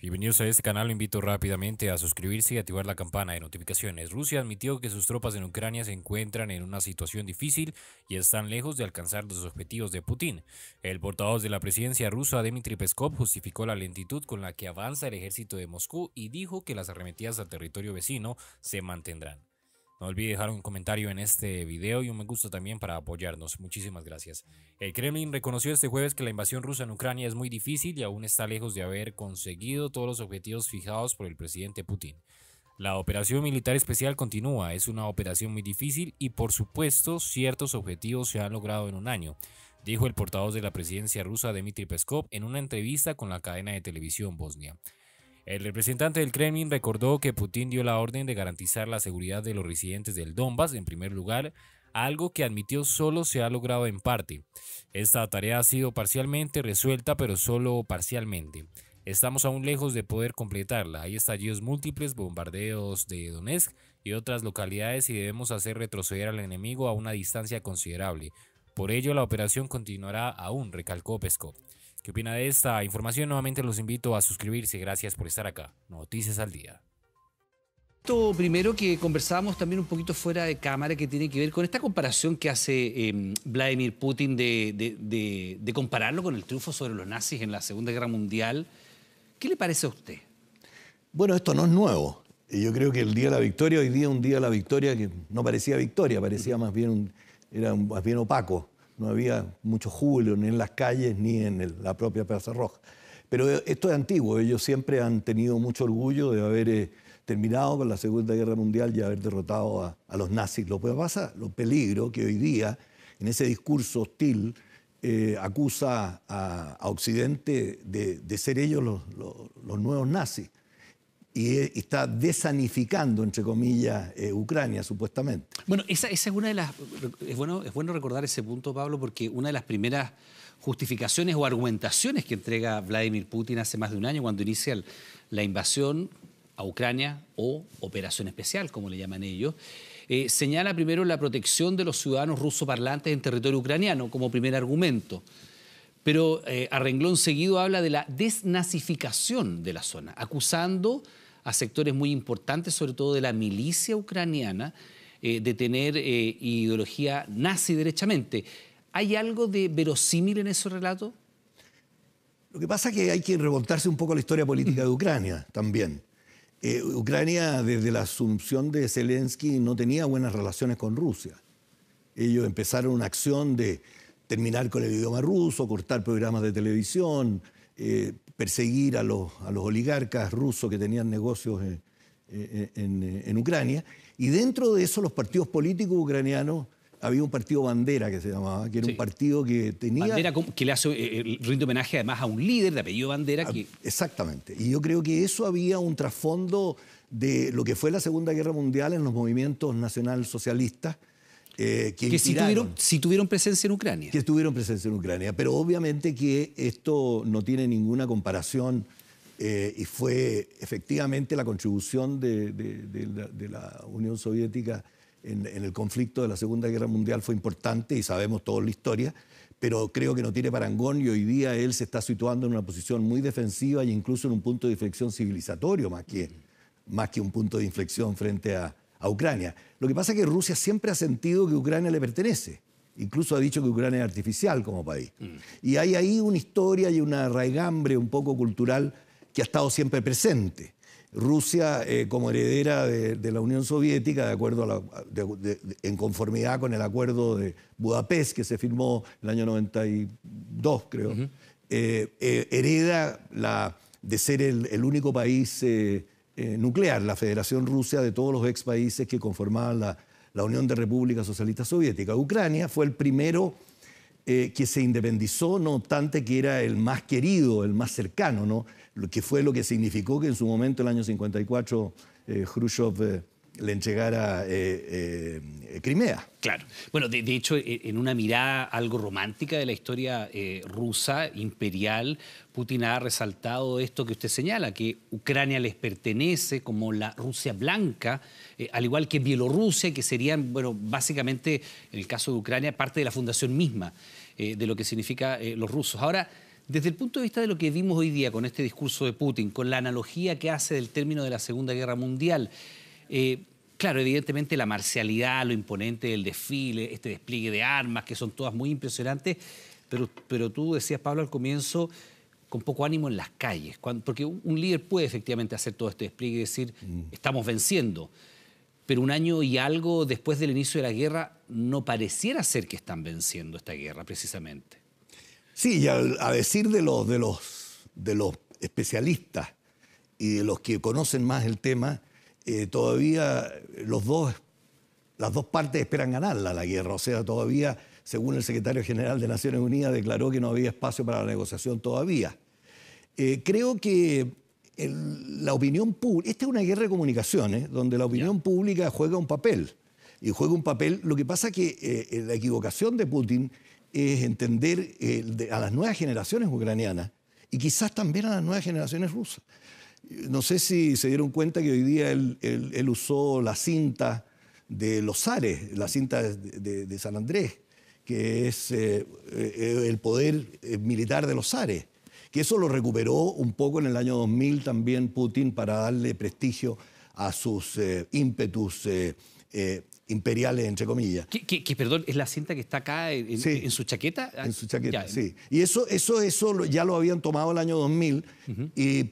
Bienvenidos a este canal, invito rápidamente a suscribirse y activar la campana de notificaciones. Rusia admitió que sus tropas en Ucrania se encuentran en una situación difícil y están lejos de alcanzar los objetivos de Putin. El portavoz de la presidencia rusa, Dmitry Peskov, justificó la lentitud con la que avanza el ejército de Moscú y dijo que las arremetidas al territorio vecino se mantendrán. No olvide dejar un comentario en este video y un me gusta también para apoyarnos. Muchísimas gracias. El eh, Kremlin reconoció este jueves que la invasión rusa en Ucrania es muy difícil y aún está lejos de haber conseguido todos los objetivos fijados por el presidente Putin. La operación militar especial continúa, es una operación muy difícil y por supuesto ciertos objetivos se han logrado en un año, dijo el portavoz de la presidencia rusa Dmitry Peskov en una entrevista con la cadena de televisión Bosnia. El representante del Kremlin recordó que Putin dio la orden de garantizar la seguridad de los residentes del Donbass en primer lugar, algo que admitió solo se ha logrado en parte. Esta tarea ha sido parcialmente resuelta, pero solo parcialmente. Estamos aún lejos de poder completarla. Hay estallidos múltiples, bombardeos de Donetsk y otras localidades y debemos hacer retroceder al enemigo a una distancia considerable. Por ello, la operación continuará aún, recalcó Peskov. ¿Qué opina de esta información? Nuevamente los invito a suscribirse. Gracias por estar acá. Noticias al día primero que conversábamos también un poquito fuera de cámara que tiene que ver con esta comparación que hace em, Vladimir Putin de, compararlo con el triunfo sobre los nazis en la Segunda Guerra Mundial. ¿Qué le parece a usted? Bueno, esto no es nuevo. Yo creo que el día de la victoria, hoy día un día de la victoria que no parecía victoria, parecía más bien, era más bien opaco no había mucho júbilo ni en las calles ni en la propia Plaza Roja. Pero esto es antiguo, ellos siempre han tenido mucho orgullo de haber eh, terminado con la Segunda Guerra Mundial y haber derrotado a, los nazis. Lo que pasa, lo peligro que hoy día, en ese discurso hostil, eh, acusa a, Occidente de, ser ellos los nuevos nazis y, eh, está desanificando, entre comillas, eh, Ucrania, supuestamente. Bueno, esa, es una de las... Es bueno, es bueno recordar ese punto, Pablo, porque una de las primeras justificaciones o argumentaciones que entrega Vladimir Putin hace más de un año cuando inicia la invasión a Ucrania o operación especial, como le llaman ellos, eh, señala primero la protección de los ciudadanos parlantes en territorio ucraniano como primer argumento pero eh, a renglón seguido habla de la desnazificación de la zona, acusando a sectores muy importantes, sobre todo de la milicia ucraniana, eh, de tener eh, ideología nazi derechamente. ¿Hay algo de verosímil en ese relato? Lo que pasa es que hay que revoltarse un poco a la historia política de Ucrania también. Eh, Ucrania, desde la asunción de Zelensky, no tenía buenas relaciones con Rusia. Ellos empezaron una acción de terminar con el idioma ruso, cortar programas de televisión, perseguir a los, a los oligarcas rusos que tenían negocios en, en, Ucrania. Y dentro de eso los partidos políticos ucranianos, había un partido bandera que se llamaba, que era un partido que tenía... Bandera que le hace, eh, eh, rinde homenaje además a un líder de apellido bandera ah, Exactamente. Y yo creo que eso había un trasfondo de lo que fue la Segunda Guerra Mundial en los movimientos nacionalsocialistas, eh, que, si, tuvieron, presencia en Ucrania. Que tuvieron presencia en Ucrania, pero obviamente que esto no tiene ninguna comparación eh, y fue efectivamente la contribución de, la, Unión Soviética en, el conflicto de la Segunda Guerra Mundial fue importante y sabemos toda la historia, pero creo que no tiene parangón y hoy día él se está situando en una posición muy defensiva e incluso en un punto de inflexión civilizatorio más que, más que un punto de inflexión frente a, a Ucrania. Lo que pasa es que Rusia siempre ha sentido que Ucrania le pertenece. Incluso ha dicho que Ucrania es artificial como país. Y hay ahí una historia y una raigambre un poco cultural que ha estado siempre presente. Rusia, eh, como heredera de, la Unión Soviética, de acuerdo en conformidad con el acuerdo de Budapest que se firmó en el año 92, creo, eh, eh, hereda de ser el, el único país eh, nuclear, la Federación Rusia de todos los ex países que conformaban la, Unión de Repúblicas Socialistas Soviéticas. Ucrania fue el primero eh, que se independizó, no obstante que era el más querido, el más cercano, ¿no? Lo que fue lo que significó que en su momento, el año 54, eh, Khrushchev le eh, eh, Crimea. Claro. Bueno, de, hecho, e, en una mirada algo romántica de la historia eh, rusa, imperial, Putin ha resaltado esto que usted señala, que Ucrania les pertenece como la Rusia blanca, al igual que Bielorrusia, que serían, bueno, básicamente, en el caso de Ucrania, parte de la fundación misma de lo que significa los rusos. Ahora, desde el punto de vista de lo que vimos hoy día con este discurso de Putin, con la analogía que hace del término de la Segunda Guerra Mundial, eh, claro, evidentemente la marcialidad, lo imponente del desfile, este despliegue de armas, que son todas muy impresionantes, pero, pero tú decías, Pablo, al comienzo, con poco ánimo en las calles, porque un líder puede efectivamente hacer todo este despliegue y decir, mm. estamos venciendo, pero un año y algo después del inicio de la guerra no pareciera ser que están venciendo esta guerra precisamente. Sí, y a decir de los, de, los, de los especialistas y de los que conocen más el tema, eh, todavía los dos, las dos partes esperan ganarla la guerra. O sea, todavía, según el secretario general de Naciones Unidas, declaró que no había espacio para la negociación todavía. Eh, creo que la opinión pública, esta es una guerra de comunicaciones, ¿eh? donde la opinión pública juega un papel. Y juega un papel, lo que pasa es que la equivocación de Putin es entender a las nuevas generaciones ucranianas y quizás también a las nuevas generaciones rusas. No sé si se dieron cuenta que hoy día él, usó la cinta de los Ares, la cinta de, San Andrés, que es eh, eh, el poder eh, militar de los Ares, que eso lo recuperó un poco en el año 2000 también Putin para darle prestigio a sus ímpetus imperiales, entre comillas. Que, perdón, es la cinta que está acá en, su chaqueta. En ah, su chaqueta, sí. Y eso, eso, eso ya lo habían tomado el año 2000,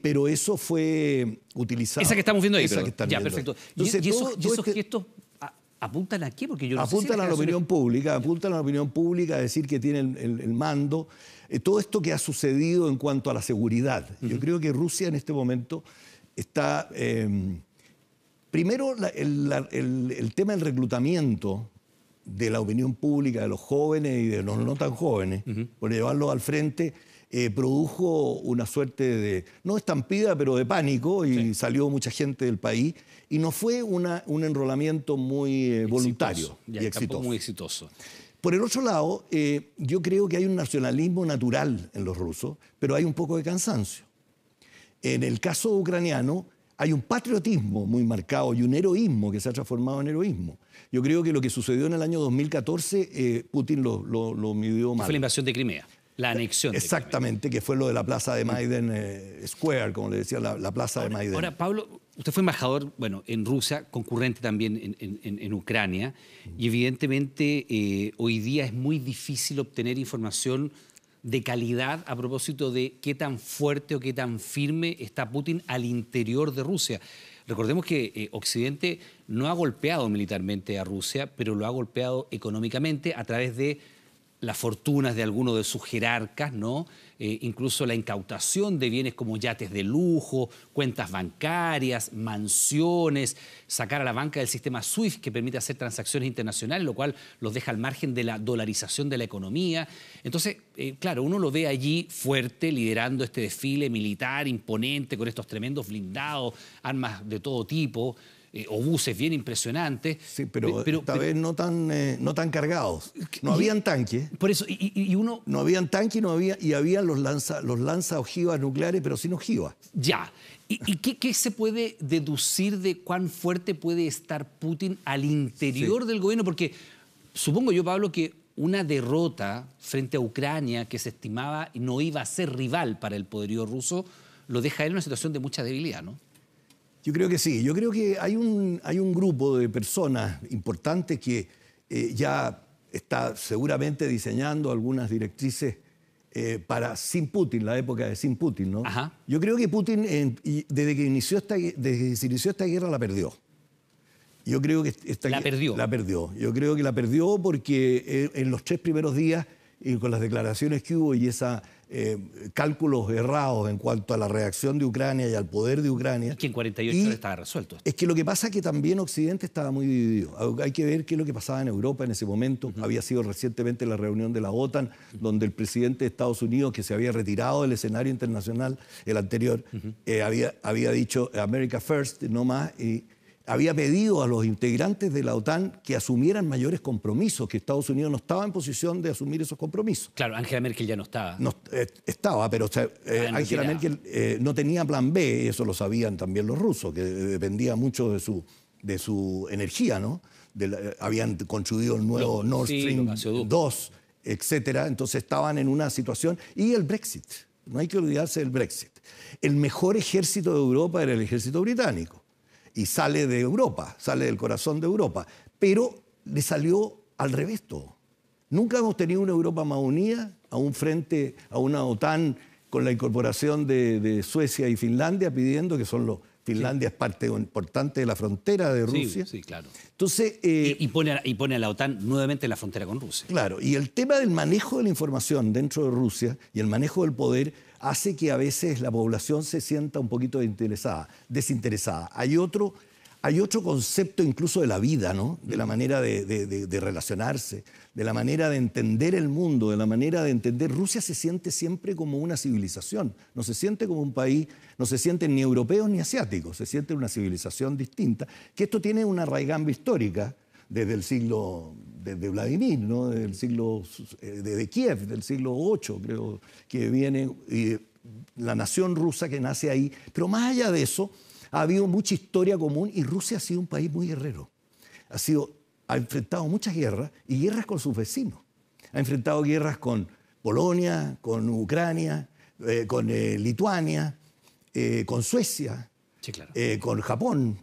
pero eso fue utilizado. Esa que estamos viendo ahí. ya, perfecto. ¿Y, esos, este gestos ¿Apuntan a qué? Porque yo apuntan a la opinión pública, apuntan a la opinión pública a decir que tienen el, mando. Eh, todo esto que ha sucedido en cuanto a la seguridad. Yo creo que Rusia en este momento está em, Primero, el, tema del reclutamiento de la opinión pública, de los jóvenes y de los no tan jóvenes, por llevarlos al frente, eh, produjo una suerte de, no estampida, pero de pánico, y salió mucha gente del país, y no fue un enrolamiento muy eh, voluntario y, y exitoso. Muy exitoso. Por el otro lado, eh, yo creo que hay un nacionalismo natural en los rusos, pero hay un poco de cansancio. En el caso ucraniano, hay un patriotismo muy marcado y un heroísmo que se ha transformado en heroísmo. Yo creo que lo que sucedió en el año 2014, eh, Putin lo, midió mal. Fue la invasión de Crimea. La anexión. Exactamente, que fue lo de la plaza de Maiden eh, Square, como le decía, la, plaza de Maiden. Ahora, Pablo, usted fue embajador, bueno, en Rusia, concurrente también en, Ucrania, y evidentemente eh, hoy día es muy difícil obtener información de calidad a propósito de qué tan fuerte o qué tan firme está Putin al interior de Rusia. Recordemos que eh, Occidente no ha golpeado militarmente a Rusia, pero lo ha golpeado económicamente a través de las fortunas de algunos de sus jerarcas, ¿no? Eh, incluso la incautación de bienes como yates de lujo, cuentas bancarias, mansiones, sacar a la banca del sistema SWIFT que permite hacer transacciones internacionales, lo cual los deja al margen de la dolarización de la economía. Entonces, eh, claro, uno lo ve allí fuerte, liderando este desfile militar imponente, con estos tremendos blindados, armas de todo tipo. Eh, o buses bien impresionantes. Sí, pero, vez no tan, eh, no tan cargados. No habían tanques. Por eso, y, uno... No habían tanques no había, y había los lanza, los ojivas nucleares, pero sin ojivas. Ya. ¿Y, qué, se puede deducir de cuán fuerte puede estar Putin al interior del gobierno? Porque supongo yo, Pablo, que una derrota frente a Ucrania que se estimaba no iba a ser rival para el poderío ruso, lo deja en una situación de mucha debilidad, ¿no? Yo creo que sí. Yo creo que hay un, hay un grupo de personas importantes que eh, ya está seguramente diseñando algunas directrices eh, para sin Putin, la época de sin Putin, ¿no? Yo creo que Putin, desde, que inició esta, desde que se inició esta guerra, la perdió. Yo creo que esta, la perdió. La perdió. Yo creo que la perdió porque eh, en los tres primeros días y con las declaraciones que hubo y esos eh, cálculos errados en cuanto a la reacción de Ucrania y al poder de Ucrania. que en 48 horas estaba resuelto. Es que lo que pasa es que también Occidente estaba muy dividido. Hay que ver qué es lo que pasaba en Europa en ese momento. Había sido recientemente la reunión de la OTAN, donde el presidente de Estados Unidos, que se había retirado del escenario internacional, el anterior, eh, había, había dicho America First, no más había pedido a los integrantes de la OTAN que asumieran mayores compromisos, que Estados Unidos no estaba en posición de asumir esos compromisos. Claro, Angela Merkel ya no estaba. No, eh, estaba, pero eh, Angela Merkel eh, no tenía plan B, y eso lo sabían también los rusos, que dependía mucho de su, de su energía, ¿no? habían construido el nuevo Nord Stream 2, etcétera. Entonces estaban en una situación. Y el Brexit, no hay que olvidarse del Brexit. El mejor ejército de Europa era el ejército británico y sale de Europa, sale del corazón de Europa. Pero le salió al revés todo. Nunca hemos tenido una Europa más unida a un frente, a una OTAN con la incorporación de, Suecia y Finlandia pidiendo que son los... Finlandia es parte importante de la frontera de Rusia. Sí, claro. Entonces, eh, y, pone y pone a la OTAN nuevamente en la frontera con Rusia. Claro, y el tema del manejo de la información dentro de Rusia y el manejo del poder hace que a veces la población se sienta un poquito desinteresada. Hay otro, hay otro concepto incluso de la vida, ¿no? de la manera de, relacionarse, de la manera de entender el mundo, de la manera de entender. Rusia se siente siempre como una civilización, no se siente como un país, no se siente ni europeos ni asiáticos, se siente una civilización distinta, que esto tiene una raigamba histórica desde el siglo de, Vladimir, ¿no? del siglo, eh, de, Kiev, del siglo VIII, creo, que viene la nación rusa que nace ahí. Pero más allá de eso, ha habido mucha historia común y Rusia ha sido un país muy guerrero. Ha, sido, ha enfrentado muchas guerras y guerras con sus vecinos. Ha enfrentado guerras con Polonia, con Ucrania, eh, con eh, Lituania, con Suecia, con Japón.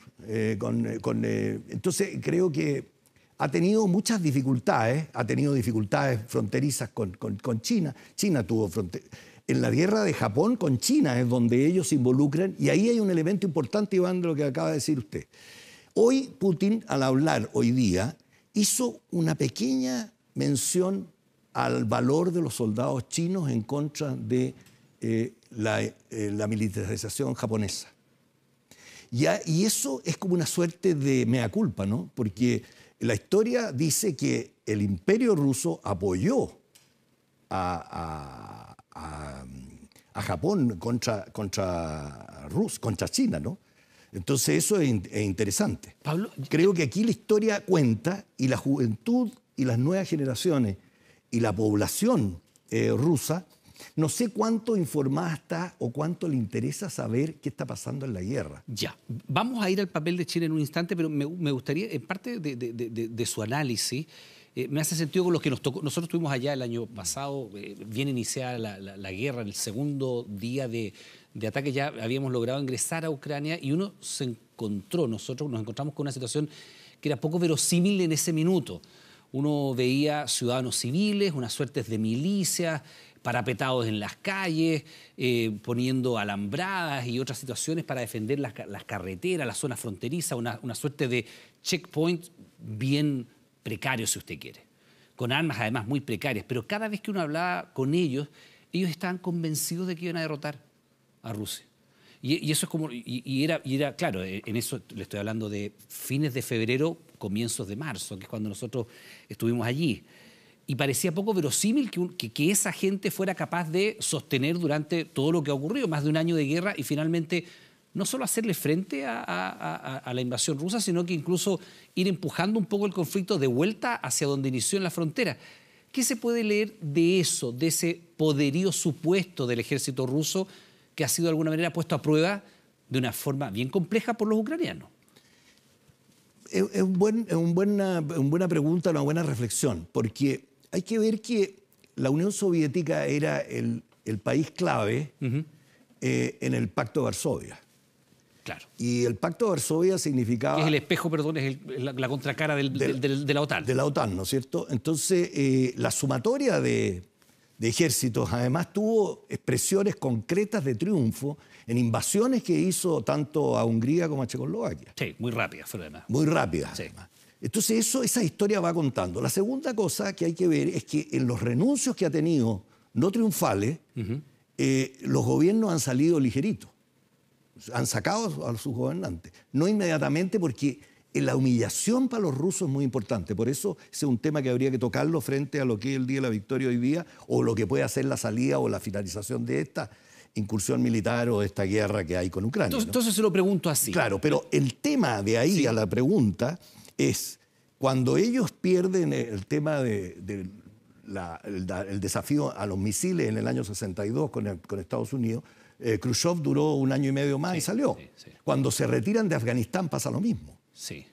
con, entonces creo que ha tenido muchas dificultades, ha tenido dificultades fronterizas con, con, China. China tuvo fronteras. En la guerra de Japón con China es donde ellos se involucran y ahí hay un elemento importante, Iván, de lo que acaba de decir usted. Hoy Putin, al hablar hoy día, hizo una pequeña mención al valor de los soldados chinos en contra de eh, eh, la, militarización japonesa. Y, y eso es como una suerte de mea culpa, ¿no? Porque la historia dice que el imperio ruso apoyó a, Japón contra, Rus, contra China, ¿no? Entonces eso es, interesante. Creo que aquí la historia cuenta y la juventud y las nuevas generaciones y la población eh, rusa no sé cuánto informada está o cuánto le interesa saber qué está pasando en la guerra. Ya, vamos a ir al papel de China en un instante, pero me, gustaría, en parte de, su análisis, eh, me hace sentido con los que nos Nosotros estuvimos allá el año pasado, eh, viene bien iniciada la, guerra, el segundo día de, ataque ya habíamos logrado ingresar a Ucrania y uno se encontró, nosotros nos encontramos con una situación que era poco verosímil en ese minuto uno veía ciudadanos civiles, unas suertes de milicias, parapetados en las calles, eh, poniendo alambradas y otras situaciones para defender las, carreteras, las zonas fronterizas, una, suerte de checkpoint bien precario, si usted quiere, con armas además muy precarias. Pero cada vez que uno hablaba con ellos, ellos estaban convencidos de que iban a derrotar a Rusia. Y, eso es como, era, y era, claro, en eso le estoy hablando de fines de febrero, comienzos de marzo, que es cuando nosotros estuvimos allí. Y parecía poco verosímil que, esa gente fuera capaz de sostener durante todo lo que ha ocurrido, más de un año de guerra, y finalmente no solo hacerle frente a, a la invasión rusa, sino que incluso ir empujando un poco el conflicto de vuelta hacia donde inició en la frontera. ¿Qué se puede leer de eso, de ese poderío supuesto del ejército ruso que ha sido de alguna manera puesto a prueba de una forma bien compleja por los ucranianos? es, buena, una buena pregunta, una buena reflexión, porque hay que ver que la Unión Soviética era el, país clave eh, en el Pacto de Varsovia. Claro. Y el Pacto de Varsovia significaba... es el espejo, perdón, es la, contracara de la OTAN. De la OTAN, ¿no es cierto? Entonces, eh, la sumatoria de, ejércitos además tuvo expresiones concretas de triunfo en invasiones que hizo tanto a Hungría como a Checoslovaquia. Sí, muy rápida fueron Muy rápida. Entonces eso, esa historia va contando. La segunda cosa que hay que ver es que en los renuncios que ha tenido no triunfales, eh, los gobiernos han salido ligeritos. Han sacado a sus gobernantes. No inmediatamente porque la humillación para los rusos es muy importante. Por eso es un tema que habría que tocarlo frente a lo que es el Día de la Victoria hoy día o lo que puede hacer la salida o la finalización de esta incursión militar o esta guerra que hay con Ucrania. Entonces, se lo pregunto así. Claro, pero el tema de ahí a la pregunta es, cuando ellos pierden el tema del de, desafío a los misiles en el año 62 con, Estados Unidos, eh, Khrushchev duró un año y medio más y salió. cuando se retiran de Afganistán pasa lo mismo. Sí.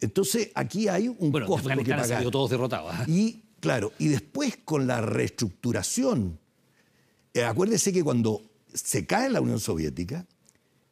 Entonces aquí hay un costo que pagar. todos derrotados. ¿ah? Y claro, y después con la reestructuración, eh, acuérdese que cuando se cae la Unión Soviética,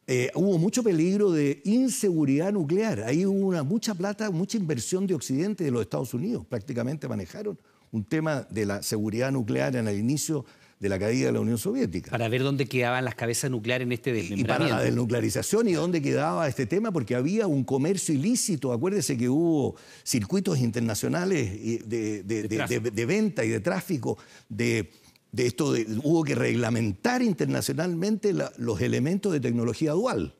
eh, hubo mucho peligro de inseguridad nuclear. Ahí hubo una, mucha plata, mucha inversión de Occidente de los Estados Unidos. Prácticamente manejaron un tema de la seguridad nuclear en el inicio de la caída de la Unión Soviética. Para ver dónde quedaban las cabezas nucleares en este desmembramiento. Y para la desnuclearización y dónde quedaba este tema, porque había un comercio ilícito. Acuérdese que hubo circuitos internacionales de venta y de tráfico de de esto hubo que reglamentar internacionalmente los elementos de tecnología dual,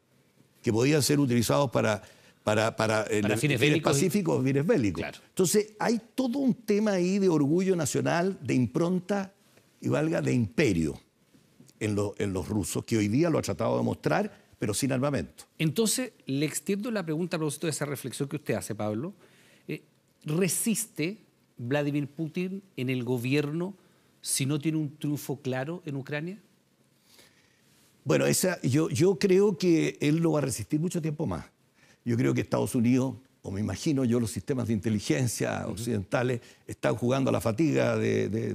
que podían ser utilizados para, para, para, eh, para fines, pacíficos, o fines bélicos. Entonces, hay todo un tema ahí de orgullo nacional, de impronta y valga de imperio en, los rusos, que hoy día lo ha tratado de mostrar, pero sin armamento. Entonces, le extiendo la pregunta a propósito de esa reflexión que usted hace, Pablo. Eh, ¿Resiste Vladimir Putin en el gobierno? si no tiene un triunfo claro en Ucrania? Bueno, esa, yo, yo creo que él lo va a resistir mucho tiempo más. Yo creo que Estados Unidos, o me imagino yo, los sistemas de inteligencia occidentales están jugando a la fatiga de, de,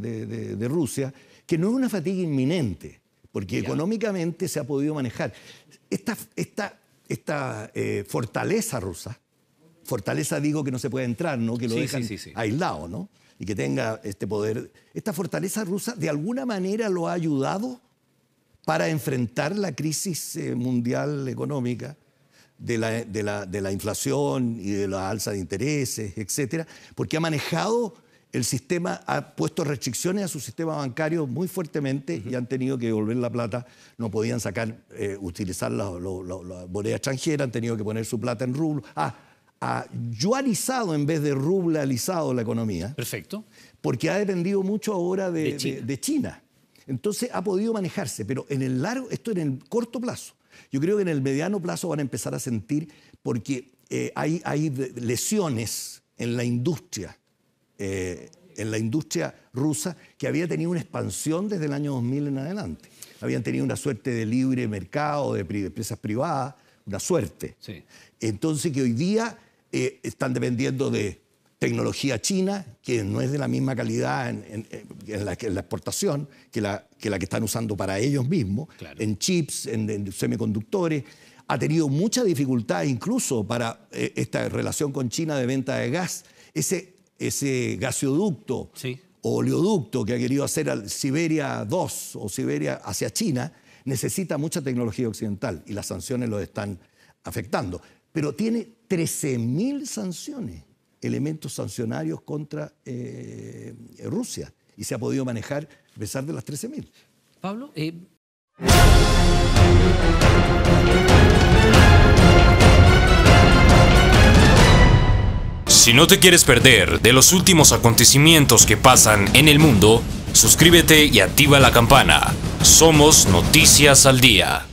de, Rusia, que no es una fatiga inminente, porque económicamente se ha podido manejar. Esta, esta eh, fortaleza rusa, fortaleza digo que no se puede entrar, ¿no? que lo dejan aislado, ¿no? y que tenga este poder, ¿esta fortaleza rusa de alguna manera lo ha ayudado para enfrentar la crisis eh, mundial económica? De la, inflación y de la alza de intereses, etcétera, porque ha manejado el sistema, ha puesto restricciones a su sistema bancario muy fuertemente y han tenido que devolver la plata, no podían sacar, eh, utilizar la, la, moneda extranjera, han tenido que poner su plata en rublo. Ah, ha yuanizado en vez de rublalizado la economía. Perfecto. Porque ha dependido mucho ahora de, China. Entonces ha podido manejarse, pero en el largo, esto en el corto plazo. Yo creo que en el mediano plazo van a empezar a sentir porque eh, hay, hay, lesiones en la industria, eh, en la industria rusa que había tenido una expansión desde el año 2000 en adelante. Habían tenido una suerte de libre mercado, de empresas privadas, una suerte. Entonces que hoy día eh, están dependiendo de tecnología china, que no es de la misma calidad en, la, exportación que la, que están usando para ellos mismos, en chips, en, semiconductores. Ha tenido mucha dificultad incluso para eh, esta relación con China de venta de gas. Ese, ese gasoducto o oleoducto que ha querido hacer Siberia 2 o Siberia hacia China necesita mucha tecnología occidental y las sanciones lo están afectando pero tiene 13.000 sanciones, elementos sancionarios contra eh, Rusia, y se ha podido manejar a pesar de las 13.000. Pablo. Eh, si no te quieres perder de los últimos acontecimientos que pasan en el mundo, suscríbete y activa la campana. Somos Noticias al Día.